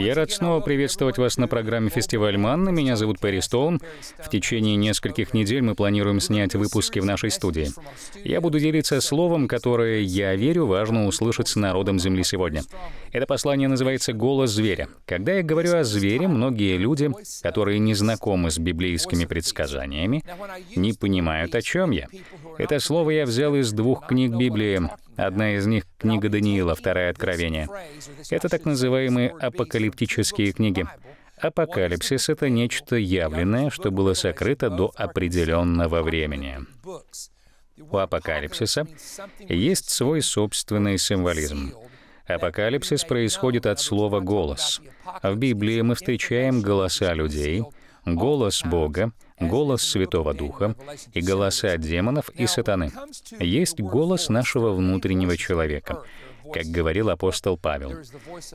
Я рад снова приветствовать вас на программе «Фестиваль Манна». Меня зовут Перри Стоун. В течение нескольких недель мы планируем снять выпуски в нашей студии. Я буду делиться словом, которое, я верю, важно услышать с народом Земли сегодня. Это послание называется «Голос зверя». Когда я говорю о звере, многие люди, которые не знакомы с библейскими предсказаниями, не понимают, о чем я. Это слово я взял из двух книг Библии Одна из них — книга Даниила, вторая — Откровение. Это так называемые апокалиптические книги. Апокалипсис — это нечто явленное, что было сокрыто до определенного времени. У апокалипсиса есть свой собственный символизм. Апокалипсис происходит от слова «голос». В Библии мы встречаем голоса людей — голос Бога, голос Святого Духа и голоса демонов и сатаны. Есть голос нашего внутреннего человека, как говорил апостол Павел.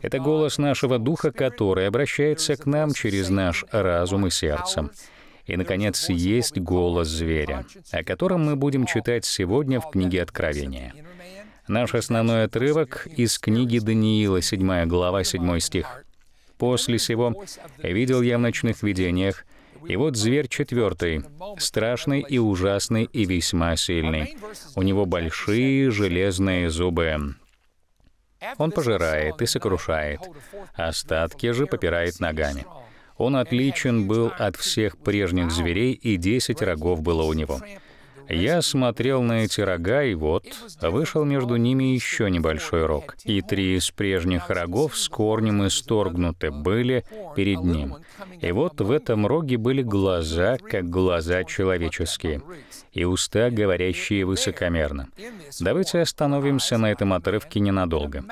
Это голос нашего Духа, который обращается к нам через наш разум и сердце. И, наконец, есть голос зверя, о котором мы будем читать сегодня в книге Откровения. Наш основной отрывок из книги Даниила, 7 глава, 7 стих. После сего видел я в ночных видениях, и вот зверь четвертый, страшный и ужасный и весьма сильный. У него большие железные зубы. Он пожирает и сокрушает, остатки же попирает ногами. Он отличен был от всех прежних зверей, и десять рогов было у него. Я смотрел на эти рога, и вот вышел между ними еще небольшой рог, и три из прежних рогов с корнем исторгнуты были перед ним. И вот в этом роге были глаза, как глаза человеческие, и уста, говорящие высокомерно. Давайте остановимся на этом отрывке ненадолго.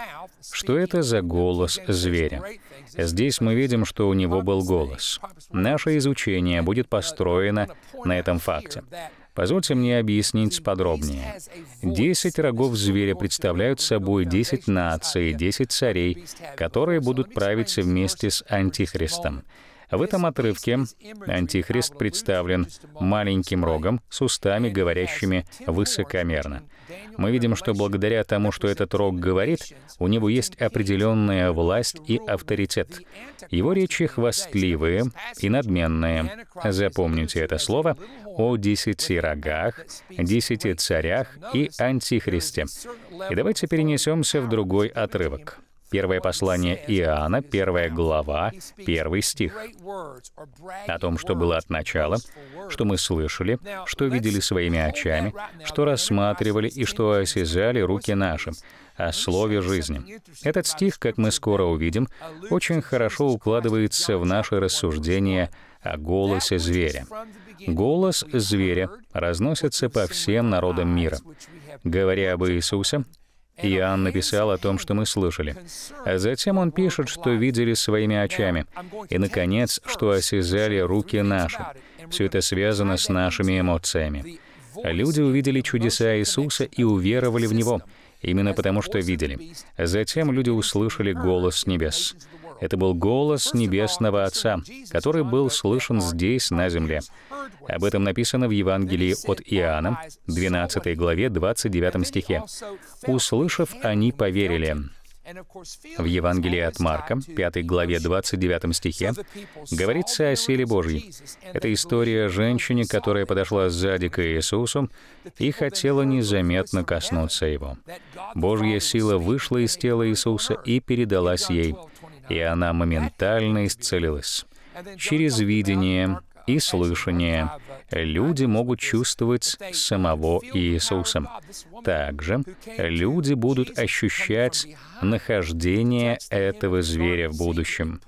Что это за голос зверя? Здесь мы видим, что у него был голос. Наше изучение будет построено на этом факте. Позвольте мне объяснить подробнее. Десять рогов зверя представляют собой десять наций, десять царей, которые будут править вместе с Антихристом. В этом отрывке Антихрист представлен маленьким рогом с устами, говорящими высокомерно. Мы видим, что благодаря тому, что этот рог говорит, у него есть определенная власть и авторитет. Его речи хвастливые и надменные. Запомните это слово, о десяти рогах, десяти царях и антихристе. И давайте перенесемся в другой отрывок. Первое послание Иоанна, первая глава, первый стих. О том, что было от начала, что мы слышали, что видели своими очами, что рассматривали и что осязали руки наши, о слове жизни. Этот стих, как мы скоро увидим, очень хорошо укладывается в наше рассуждение. А голос зверя. Голос зверя разносится по всем народам мира. Говоря об Иисусе, Иоанн написал о том, что мы слышали. А затем он пишет, что видели своими очами. И, наконец, что осязали руки наши. Все это связано с нашими эмоциями. Люди увидели чудеса Иисуса и уверовали в Него, именно потому что видели. Затем люди услышали голос с небес. Это был голос Небесного Отца, который был слышен здесь, на земле. Об этом написано в Евангелии от Иоанна, 12 главе, 29 стихе. «Услышав, они поверили». В Евангелии от Марка, 5 главе 29 стихе, говорится о силе Божьей. Это история о женщине, которая подошла сзади к Иисусу и хотела незаметно коснуться Его. Божья сила вышла из тела Иисуса и передалась ей — и она моментально исцелилась. Через видение и слышание люди могут чувствовать самого Иисуса. Также люди будут ощущать нахождение этого зверя в будущем.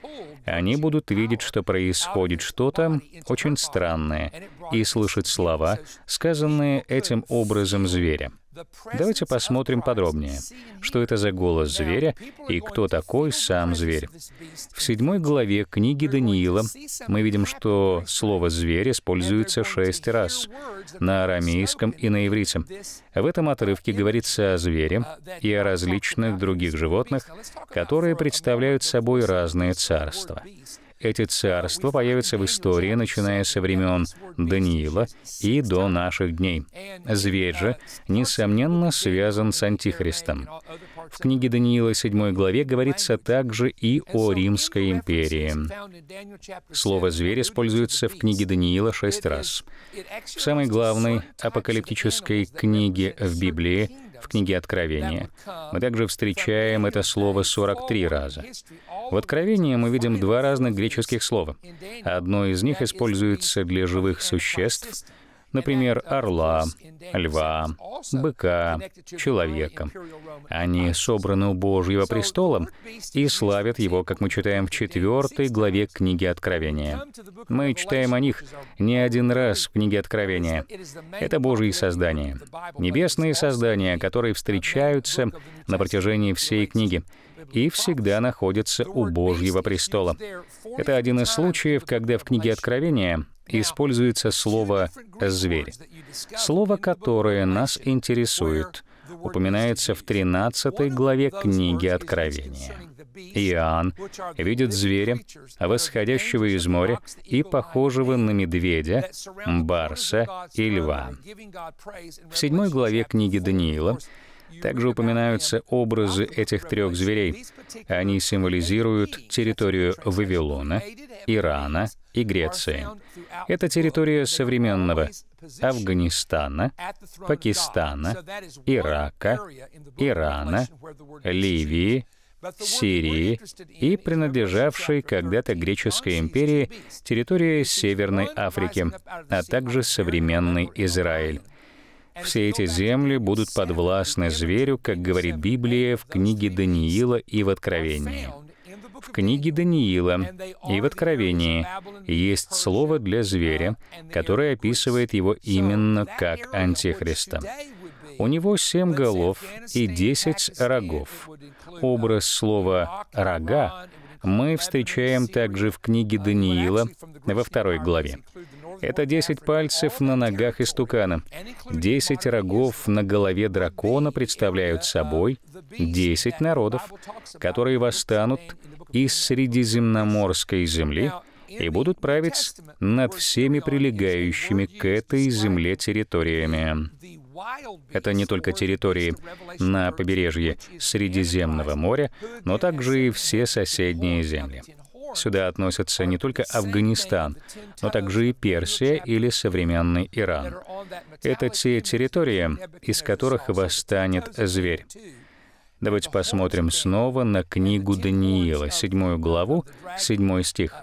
Они будут видеть, что происходит что-то очень странное, и слышать слова, сказанные этим образом зверя. Давайте посмотрим подробнее, что это за голос зверя и кто такой сам зверь. В седьмой главе книги Даниила мы видим, что слово «зверь» используется шесть раз на арамейском и на иврите. В этом uh, отрывке говорится о звере uh, и о различных других животных, которые представляют собой разные царства. Эти царства появятся в истории, начиная со времен Даниила и до наших дней. Зверь же, несомненно, связан с Антихристом. В книге Даниила 7 главе говорится также и о Римской империи. Слово «зверь» используется в книге Даниила шесть раз. В самой главной апокалиптической книге в Библии в книге Откровения. Мы также встречаем это слово 43 раза. В Откровении мы видим два разных греческих слова. Одно из них используется для живых существ, например, орла, льва, быка, человека. Они собраны у Божьего престола и славят его, как мы читаем в четвертой главе книги Откровения. Мы читаем о них не один раз в книге Откровения. Это Божьи создания, небесные создания, которые встречаются на протяжении всей книги и всегда находятся у Божьего престола. Это один из случаев, когда в книге Откровения используется слово «зверь», слово, которое нас интересует, упоминается в 13 главе книги Откровения. Иоанн видит зверя, восходящего из моря и похожего на медведя, барса и льва. В седьмой главе книги Даниила также упоминаются образы этих трех зверей. Они символизируют территорию Вавилона, Ирана и Греции. Это территория современного Афганистана, Пакистана, Ирака, Ирана, Ливии, Сирии и принадлежавшей когда-то Греческой империи территории Северной Африки, а также современный Израиль. Все эти земли будут подвластны зверю, как говорит Библия в книге Даниила и в Откровении. В книге Даниила и в Откровении есть слово для зверя, которое описывает его именно как Антихриста. У него семь голов и десять рогов. Образ слова «рога» мы встречаем также в книге Даниила во второй главе. Это десять пальцев на ногах истукана. десять рогов на голове дракона представляют собой десять народов, которые восстанут из средиземноморской земли и будут править над всеми прилегающими к этой земле территориями. Это не только территории на побережье Средиземного моря, но также и все соседние земли. Сюда относятся не только Афганистан, но также и Персия или современный Иран. Это те территории, из которых восстанет зверь. Давайте посмотрим снова на книгу Даниила, седьмую главу, седьмой стих.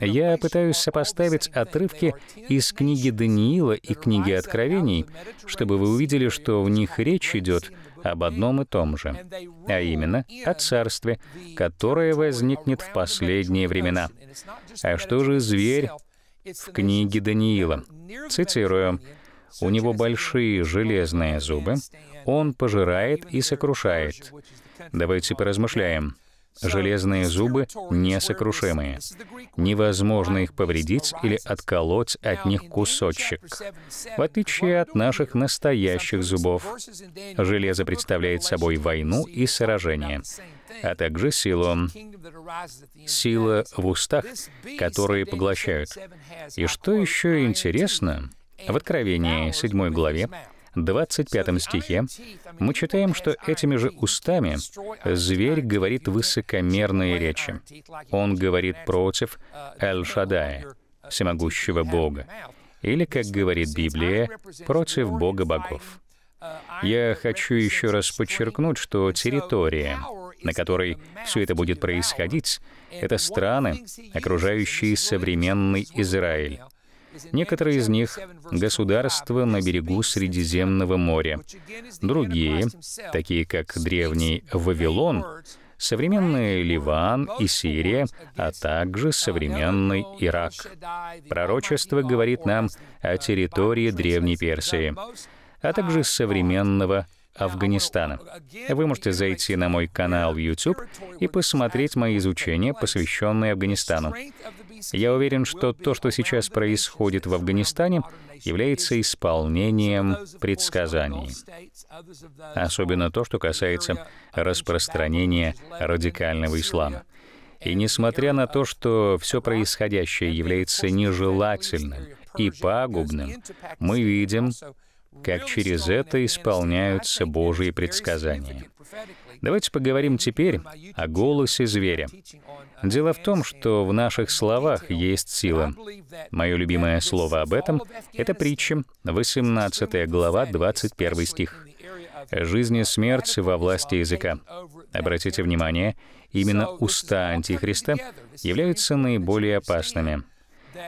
Я пытаюсь сопоставить отрывки из книги Даниила и книги Откровений, чтобы вы увидели, что в них речь идет об одном и том же, а именно о царстве, которое возникнет в последние времена. А что же зверь в книге Даниила? Цитирую. У него большие железные зубы, он пожирает и сокрушает. Давайте поразмышляем. Железные зубы несокрушимые. Невозможно их повредить или отколоть от них кусочек. В отличие от наших настоящих зубов, железо представляет собой войну и сражение, а также силу. Сила в устах, которые поглощают. И что еще интересно, в Откровении 7 главе 25 стихе мы читаем, что этими же устами зверь говорит высокомерные речи. Он говорит против Эль-Шадая, всемогущего Бога, или, как говорит Библия, против Бога богов. Я хочу еще раз подчеркнуть, что территория, на которой все это будет происходить, это страны, окружающие современный Израиль. Некоторые из них — государства на берегу Средиземного моря. Другие, такие как древний Вавилон, современный Ливан и Сирия, а также современный Ирак. Пророчество говорит нам о территории Древней Персии, а также современного Афганистана. Вы можете зайти на мой канал в YouTube и посмотреть мои изучения, посвященные Афганистану. Я уверен, что то, что сейчас происходит в Афганистане, является исполнением предсказаний, особенно то, что касается распространения радикального ислама. И несмотря на то, что все происходящее является нежелательным и пагубным, мы видим, как через это исполняются Божьи предсказания. Давайте поговорим теперь о голосе зверя. Дело в том, что в наших словах есть сила. Мое любимое слово об этом — это притча, 18 глава, 21 стих. «Жизнь и смерть во власти языка». Обратите внимание, именно уста Антихриста являются наиболее опасными.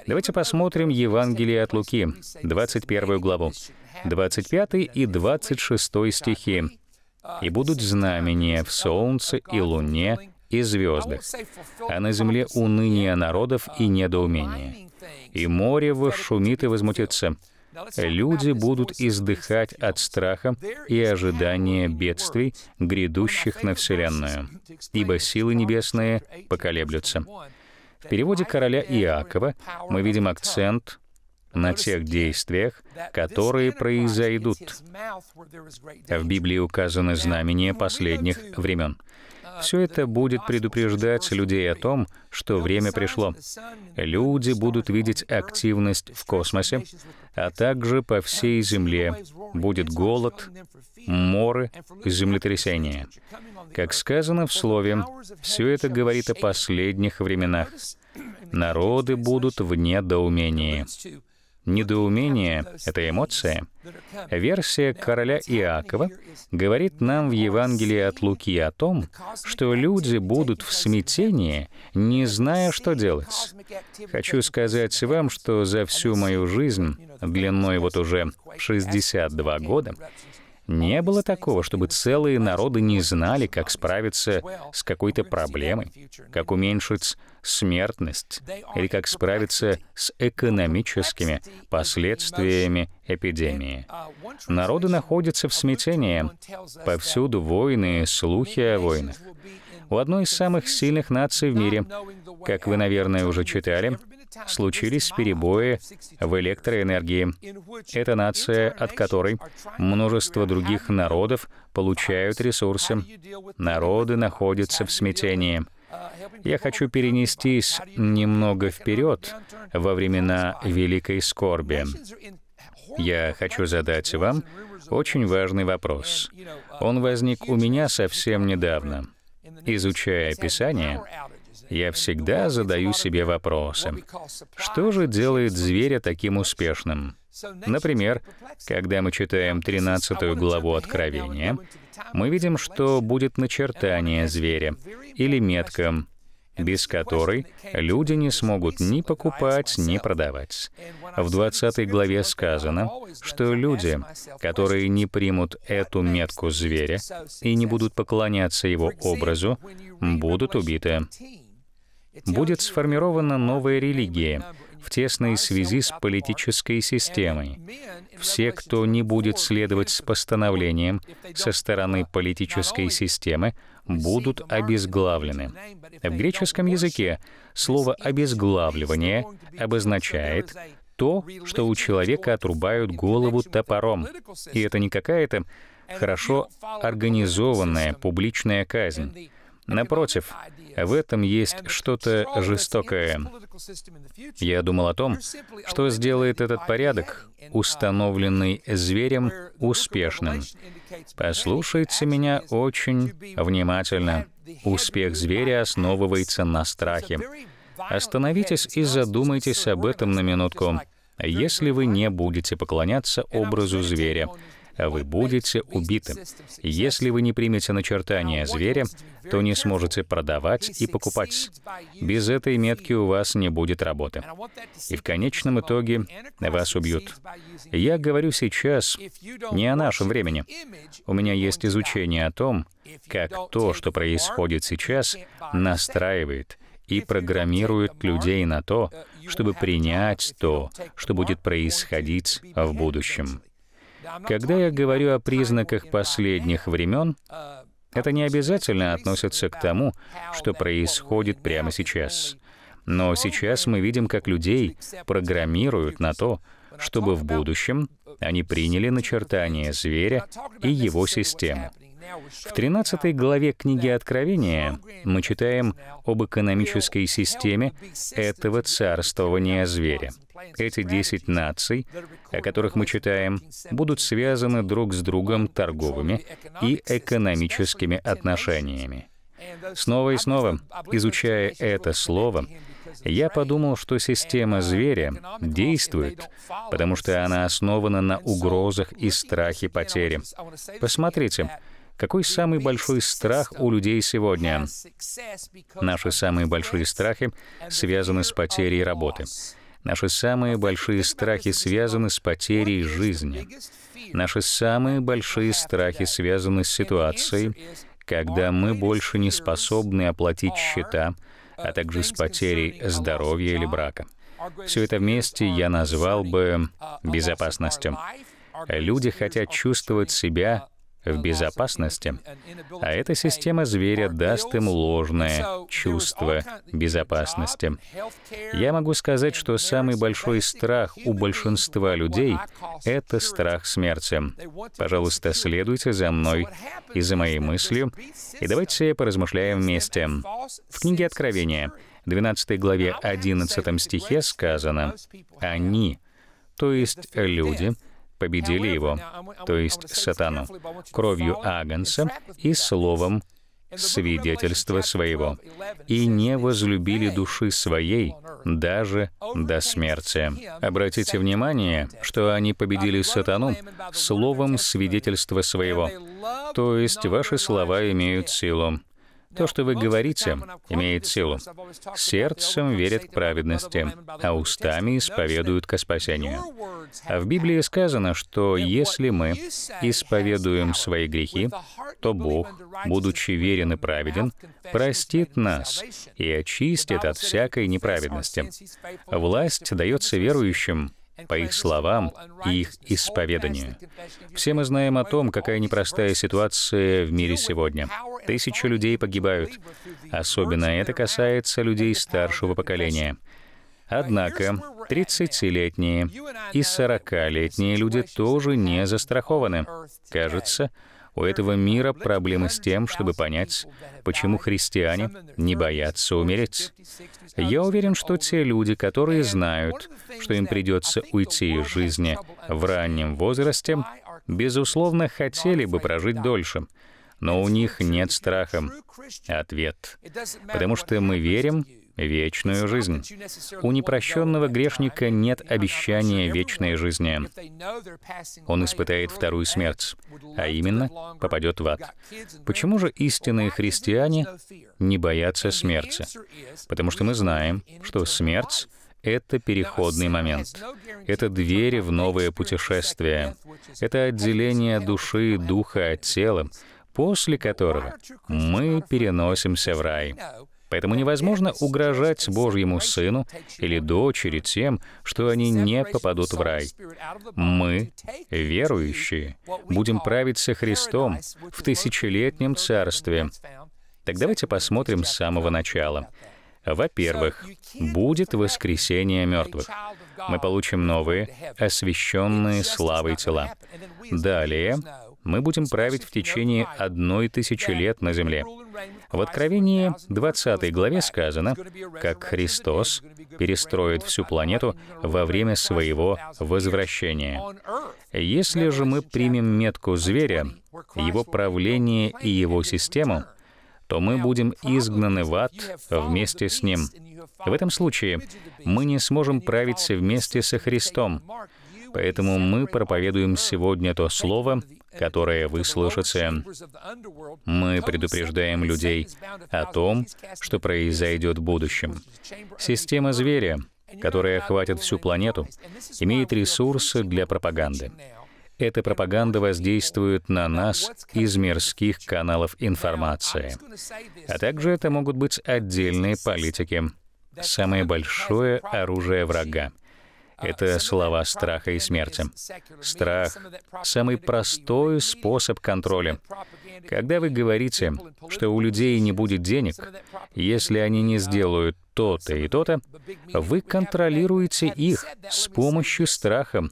Давайте посмотрим Евангелие от Луки, 21 главу, 25 и 26 стихи и будут знамения в солнце и луне и звездах, а на земле уныние народов и недоумение. И море вошумит и возмутится. Люди будут издыхать от страха и ожидания бедствий, грядущих на Вселенную, ибо силы небесные поколеблются. В переводе короля Иакова мы видим акцент на тех действиях, которые произойдут. В Библии указаны знамения последних времен. Все это будет предупреждать людей о том, что время пришло. Люди будут видеть активность в космосе, а также по всей Земле. Будет голод, моры, землетрясения. Как сказано в Слове, все это говорит о последних временах. Народы будут в недоумении. Недоумение — это эмоция. Версия короля Иакова говорит нам в Евангелии от Луки о том, что люди будут в смятении, не зная, что делать. Хочу сказать вам, что за всю мою жизнь, длиной вот уже 62 года, не было такого, чтобы целые народы не знали, как справиться с какой-то проблемой, как уменьшить смертность или как справиться с экономическими последствиями эпидемии. Народы находятся в смятении. Повсюду войны, слухи о войнах. У одной из самых сильных наций в мире, как вы, наверное, уже читали, случились перебои в электроэнергии. Это нация, от которой множество других народов получают ресурсы. Народы находятся в смятении. Я хочу перенестись немного вперед во времена Великой Скорби. Я хочу задать вам очень важный вопрос. Он возник у меня совсем недавно. Изучая Писание, я всегда задаю себе вопросы. Что же делает зверя таким успешным? Например, когда мы читаем 13 главу Откровения, мы видим, что будет начертание зверя или метка, без которой люди не смогут ни покупать, ни продавать. В 20 главе сказано, что люди, которые не примут эту метку зверя и не будут поклоняться его образу, будут убиты будет сформирована новая религия в тесной связи с политической системой. Все, кто не будет следовать с постановлением со стороны политической системы, будут обезглавлены. В греческом языке слово «обезглавливание» обозначает то, что у человека отрубают голову топором. И это не какая-то хорошо организованная публичная казнь. Напротив, в этом есть что-то жестокое. Я думал о том, что сделает этот порядок, установленный зверем, успешным. Послушайте меня очень внимательно. Успех зверя основывается на страхе. Остановитесь и задумайтесь об этом на минутку. Если вы не будете поклоняться образу зверя, а вы будете убиты. Если вы не примете начертания зверя, то не сможете продавать и покупать. Без этой метки у вас не будет работы. И в конечном итоге вас убьют. Я говорю сейчас не о нашем времени. У меня есть изучение о том, как то, что происходит сейчас, настраивает и программирует людей на то, чтобы принять то, что будет происходить в будущем. Когда я говорю о признаках последних времен, это не обязательно относится к тому, что происходит прямо сейчас. Но сейчас мы видим, как людей программируют на то, чтобы в будущем они приняли начертание зверя и его систему. В 13 главе книги Откровения мы читаем об экономической системе этого царствования зверя. Эти 10 наций, о которых мы читаем, будут связаны друг с другом торговыми и экономическими отношениями. Снова и снова, изучая это слово, я подумал, что система зверя действует, потому что она основана на угрозах и страхе потери. Посмотрите, какой самый большой страх у людей сегодня? Наши самые большие страхи связаны с потерей работы. Наши самые большие страхи связаны с потерей жизни. Наши самые большие страхи связаны с ситуацией, когда мы больше не способны оплатить счета, а также с потерей здоровья или брака. Все это вместе я назвал бы безопасностью. Люди хотят чувствовать себя в безопасности, а эта система зверя даст им ложное чувство безопасности. Я могу сказать, что самый большой страх у большинства людей — это страх смерти. Пожалуйста, следуйте за мной и за моей мыслью, и давайте поразмышляем вместе. В книге Откровения, 12 главе 11 стихе сказано «Они», то есть люди — победили его, то есть сатану, кровью Агнца и словом свидетельства своего, и не возлюбили души своей даже до смерти. Обратите внимание, что они победили сатану словом свидетельства своего, то есть ваши слова имеют силу. То, что вы говорите, имеет силу. Сердцем верят к праведности, а устами исповедуют ко спасению. А в Библии сказано, что если мы исповедуем свои грехи, то Бог, будучи верен и праведен, простит нас и очистит от всякой неправедности. Власть дается верующим, по их словам и их исповеданию. Все мы знаем о том, какая непростая ситуация в мире сегодня. Тысячи людей погибают. Особенно это касается людей старшего поколения. Однако 30-летние и 40-летние люди тоже не застрахованы. Кажется, у этого мира проблемы с тем, чтобы понять, почему христиане не боятся умереть. Я уверен, что те люди, которые знают, что им придется уйти из жизни в раннем возрасте, безусловно, хотели бы прожить дольше но у них нет страха. Ответ. Потому что мы верим, вечную жизнь. У непрощенного грешника нет обещания вечной жизни. Он испытает вторую смерть, а именно попадет в ад. Почему же истинные христиане не боятся смерти? Потому что мы знаем, что смерть — это переходный момент. Это двери в новое путешествие. Это отделение души и духа от тела, после которого мы переносимся в рай. Поэтому невозможно угрожать Божьему Сыну или дочери тем, что они не попадут в рай. Мы, верующие, будем править со Христом в тысячелетнем царстве. Так давайте посмотрим с самого начала. Во-первых, будет воскресение мертвых. Мы получим новые, освященные славой тела. Далее мы будем править в течение одной тысячи лет на земле. В Откровении 20 главе сказано, как Христос перестроит всю планету во время своего возвращения. Если же мы примем метку зверя, его правление и его систему, то мы будем изгнаны в ад вместе с ним. В этом случае мы не сможем править вместе со Христом. Поэтому мы проповедуем сегодня то слово, которые вы Мы предупреждаем людей о том, что произойдет в будущем. Система зверя, которая хватит всю планету, имеет ресурсы для пропаганды. Эта пропаганда воздействует на нас из мирских каналов информации. А также это могут быть отдельные политики. Самое большое оружие врага это слова страха и смерти. Страх — самый простой способ контроля. Когда вы говорите, что у людей не будет денег, если они не сделают то-то и то-то, вы контролируете их с помощью страха,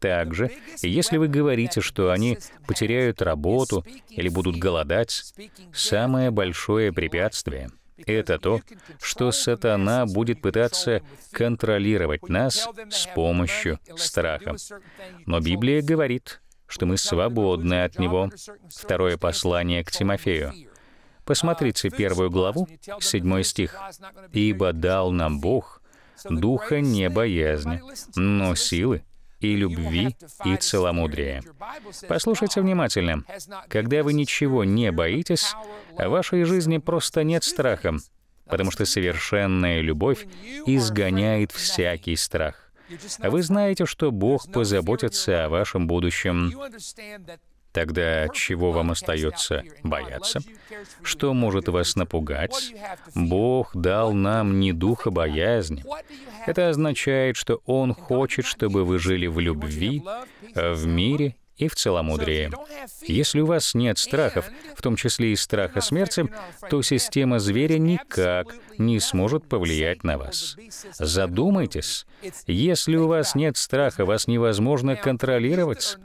также, если вы говорите, что они потеряют работу или будут голодать, самое большое препятствие это то, что сатана будет пытаться контролировать нас с помощью страха. Но Библия говорит, что мы свободны от него. Второе послание к Тимофею. Посмотрите первую главу, седьмой стих. «Ибо дал нам Бог духа не боязни, но силы, и любви, и целомудрия. Послушайте внимательно. Когда вы ничего не боитесь, в вашей жизни просто нет страха, потому что совершенная любовь изгоняет всякий страх. Вы знаете, что Бог позаботится о вашем будущем. Тогда чего вам остается бояться? Что может вас напугать? Бог дал нам не духа боязни. Это означает, что Он хочет, чтобы вы жили в любви, э, в мире и в целомудрии. Если у вас нет страхов, в том числе и страха смерти, то система зверя никак не сможет повлиять на вас. Задумайтесь, если у вас нет страха, вас невозможно контролировать.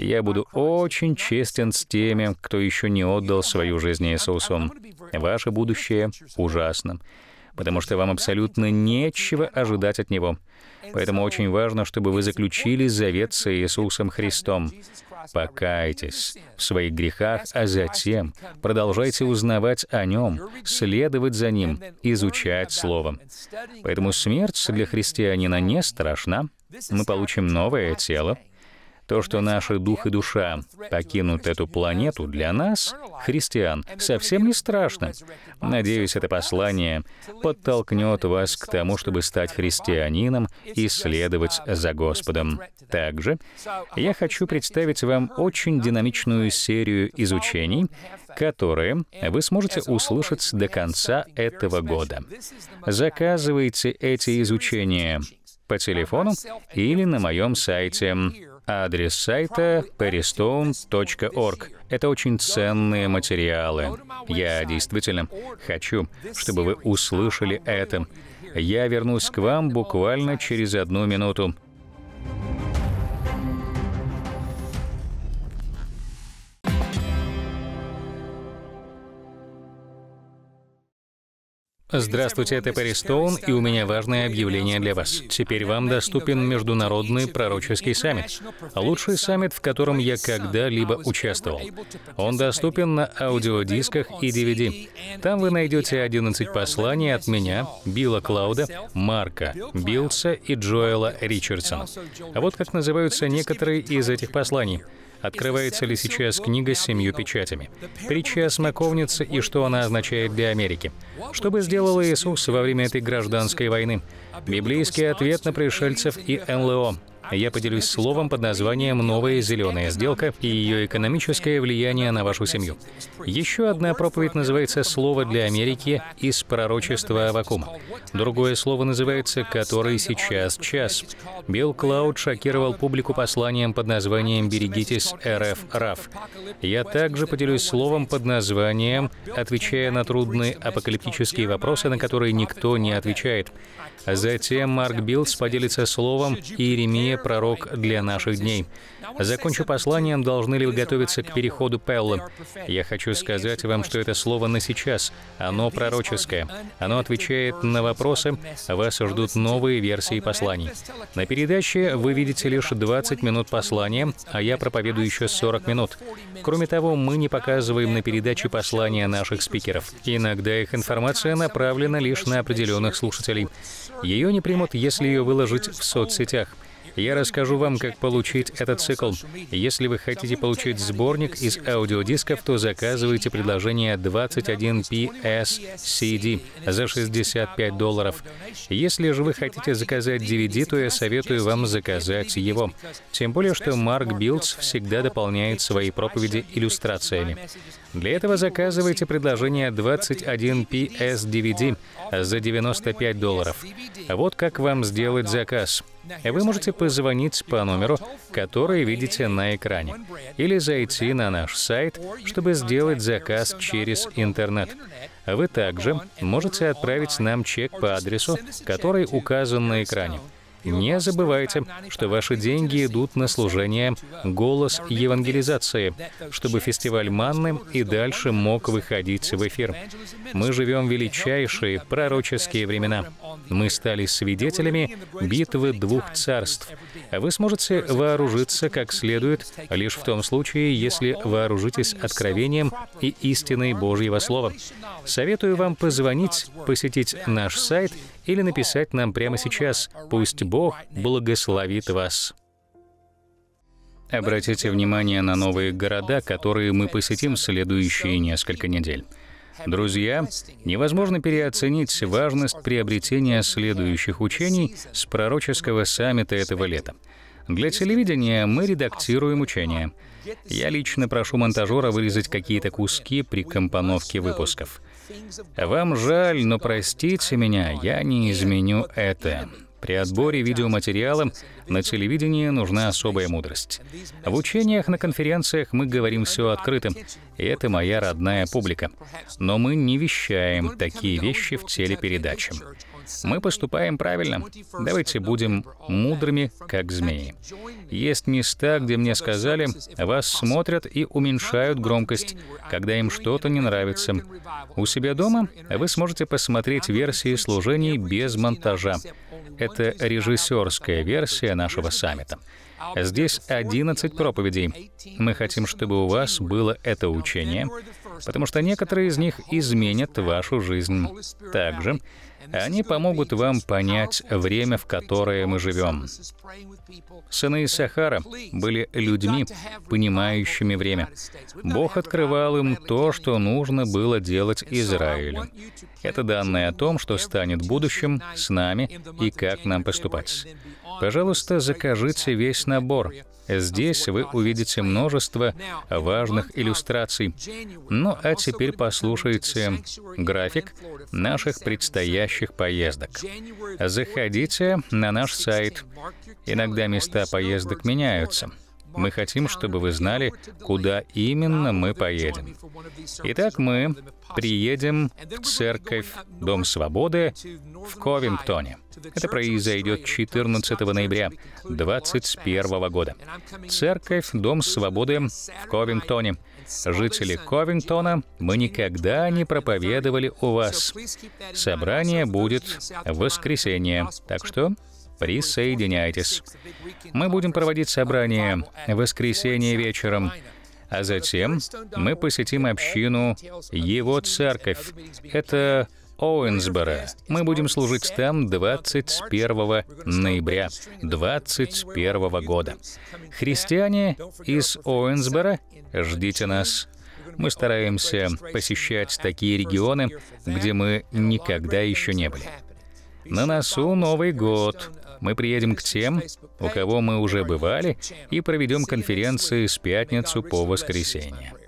Я буду очень честен с теми, кто еще не отдал свою жизнь Иисусу. Ваше будущее ужасно, потому что вам абсолютно нечего ожидать от Него. Поэтому очень важно, чтобы вы заключили завет с Иисусом Христом. Покайтесь в своих грехах, а затем продолжайте узнавать о Нем, следовать за Ним, изучать Слово. Поэтому смерть для христианина не страшна. Мы получим новое тело, то, что наши дух и душа покинут эту планету, для нас, христиан, совсем не страшно. Надеюсь, это послание подтолкнет вас к тому, чтобы стать христианином и следовать за Господом. Также я хочу представить вам очень динамичную серию изучений, которые вы сможете услышать до конца этого года. Заказывайте эти изучения по телефону или на моем сайте Адрес сайта peristone.org. Это очень ценные материалы. Я действительно хочу, чтобы вы услышали это. Я вернусь к вам буквально через одну минуту. Здравствуйте, это Перри Стоун, и у меня важное объявление для вас. Теперь вам доступен Международный пророческий саммит. Лучший саммит, в котором я когда-либо участвовал. Он доступен на аудиодисках и DVD. Там вы найдете 11 посланий от меня, Билла Клауда, Марка Билса и Джоэла Ричардсона. А вот как называются некоторые из этих посланий — Открывается ли сейчас книга с семью печатями? Притча о смоковнице и что она означает для Америки? Что бы сделал Иисус во время этой гражданской войны? Библейский ответ на пришельцев и НЛО я поделюсь словом под названием «Новая зеленая сделка» и ее экономическое влияние на вашу семью. Еще одна проповедь называется «Слово для Америки» из пророчества Авакума. Другое слово называется «Который сейчас час». Билл Клауд шокировал публику посланием под названием «Берегитесь РФ РАФ». Я также поделюсь словом под названием «Отвечая на трудные апокалиптические вопросы, на которые никто не отвечает». Затем Марк Билдс поделится словом «Иеремия, пророк для наших дней». Закончу посланием, должны ли вы готовиться к переходу Пелла. Я хочу сказать вам, что это слово на сейчас. Оно пророческое. Оно отвечает на вопросы. А вас ждут новые версии посланий. На передаче вы видите лишь 20 минут послания, а я проповедую еще 40 минут. Кроме того, мы не показываем на передаче послания наших спикеров. Иногда их информация направлена лишь на определенных слушателей. Ее не примут, если ее выложить в соцсетях. Я расскажу вам, как получить этот цикл. Если вы хотите получить сборник из аудиодисков, то заказывайте предложение 21 PS CD за 65 долларов. Если же вы хотите заказать DVD, то я советую вам заказать его. Тем более, что Марк Билдс всегда дополняет свои проповеди иллюстрациями. Для этого заказывайте предложение 21PS DVD за 95 долларов. Вот как вам сделать заказ. Вы можете позвонить по номеру, который видите на экране, или зайти на наш сайт, чтобы сделать заказ через интернет. Вы также можете отправить нам чек по адресу, который указан на экране. Не забывайте, что ваши деньги идут на служение «Голос евангелизации», чтобы фестиваль Манны и дальше мог выходить в эфир. Мы живем величайшие пророческие времена. Мы стали свидетелями битвы двух царств. Вы сможете вооружиться как следует лишь в том случае, если вооружитесь откровением и истиной Божьего Слова. Советую вам позвонить, посетить наш сайт или написать нам прямо сейчас. Пусть Бог благословит вас. Обратите внимание на новые города, которые мы посетим в следующие несколько недель. Друзья, невозможно переоценить важность приобретения следующих учений с пророческого саммита этого лета. Для телевидения мы редактируем учения. Я лично прошу монтажера вырезать какие-то куски при компоновке выпусков. Вам жаль, но простите меня, я не изменю это. При отборе видеоматериала на телевидении нужна особая мудрость. В учениях на конференциях мы говорим все открыто, и это моя родная публика. Но мы не вещаем такие вещи в телепередаче. Мы поступаем правильно. Давайте будем мудрыми, как змеи. Есть места, где мне сказали, вас смотрят и уменьшают громкость, когда им что-то не нравится. У себя дома вы сможете посмотреть версии служений без монтажа это режиссерская версия нашего саммита. Здесь 11 проповедей. Мы хотим, чтобы у вас было это учение, потому что некоторые из них изменят вашу жизнь. Также они помогут вам понять время, в которое мы живем. Сыны Сахара были людьми, понимающими время. Бог открывал им то, что нужно было делать Израилю. Это данные о том, что станет будущим с нами и как нам поступать. Пожалуйста, закажите весь набор. Здесь вы увидите множество важных иллюстраций. Ну а теперь послушайте график наших предстоящих поездок. Заходите на наш сайт. Иногда места поездок меняются. Мы хотим, чтобы вы знали, куда именно мы поедем. Итак, мы приедем в церковь Дом Свободы в Ковингтоне. Это произойдет 14 ноября 2021 года. Церковь Дом Свободы в Ковингтоне. Жители Ковингтона, мы никогда не проповедовали у вас. Собрание будет в воскресенье, так что Присоединяйтесь. Мы будем проводить собрание в воскресенье вечером, а затем мы посетим общину «Его церковь». Это Оуэнсборо. Мы будем служить там 21 ноября 2021 года. Христиане из Оуэнсборо, ждите нас. Мы стараемся посещать такие регионы, где мы никогда еще не были. На носу Новый год мы приедем к тем, у кого мы уже бывали, и проведем конференции с пятницу по воскресенье.